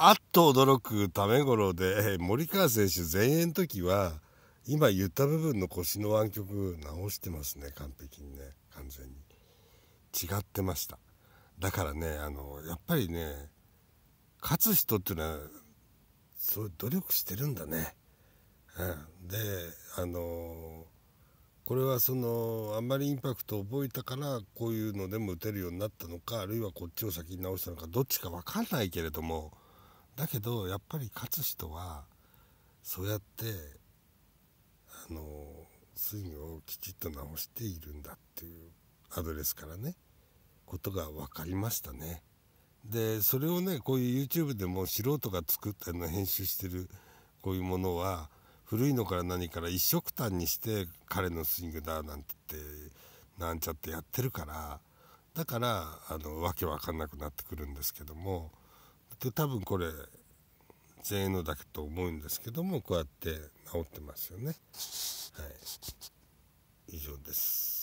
あっと驚くため頃で、森川選手前衛の時は、今言った部分の腰の湾曲直してますね、完璧にね、完全に。違ってました。だからね、あの、やっぱりね、勝つ人っていうのは、そういう努力してるんだね。うん、で、あのこれはそのあんまりインパクトを覚えたからこういうのでも打てるようになったのかあるいはこっちを先に直したのかどっちか分かんないけれどもだけどやっぱり勝つ人はそうやってあのスイングをきちっと直しているんだっていうアドレスからねことが分かりましたね。でそれをねこういう YouTube でも素人が作ったの編集してるこういうものは古いのから何から一色単にして彼のスイングだなんて言ってなんちゃってやってるからだからあのわけわかんなくなってくるんですけども。で多分これ全員のだけと思うんですけどもこうやって治ってますよねはい以上です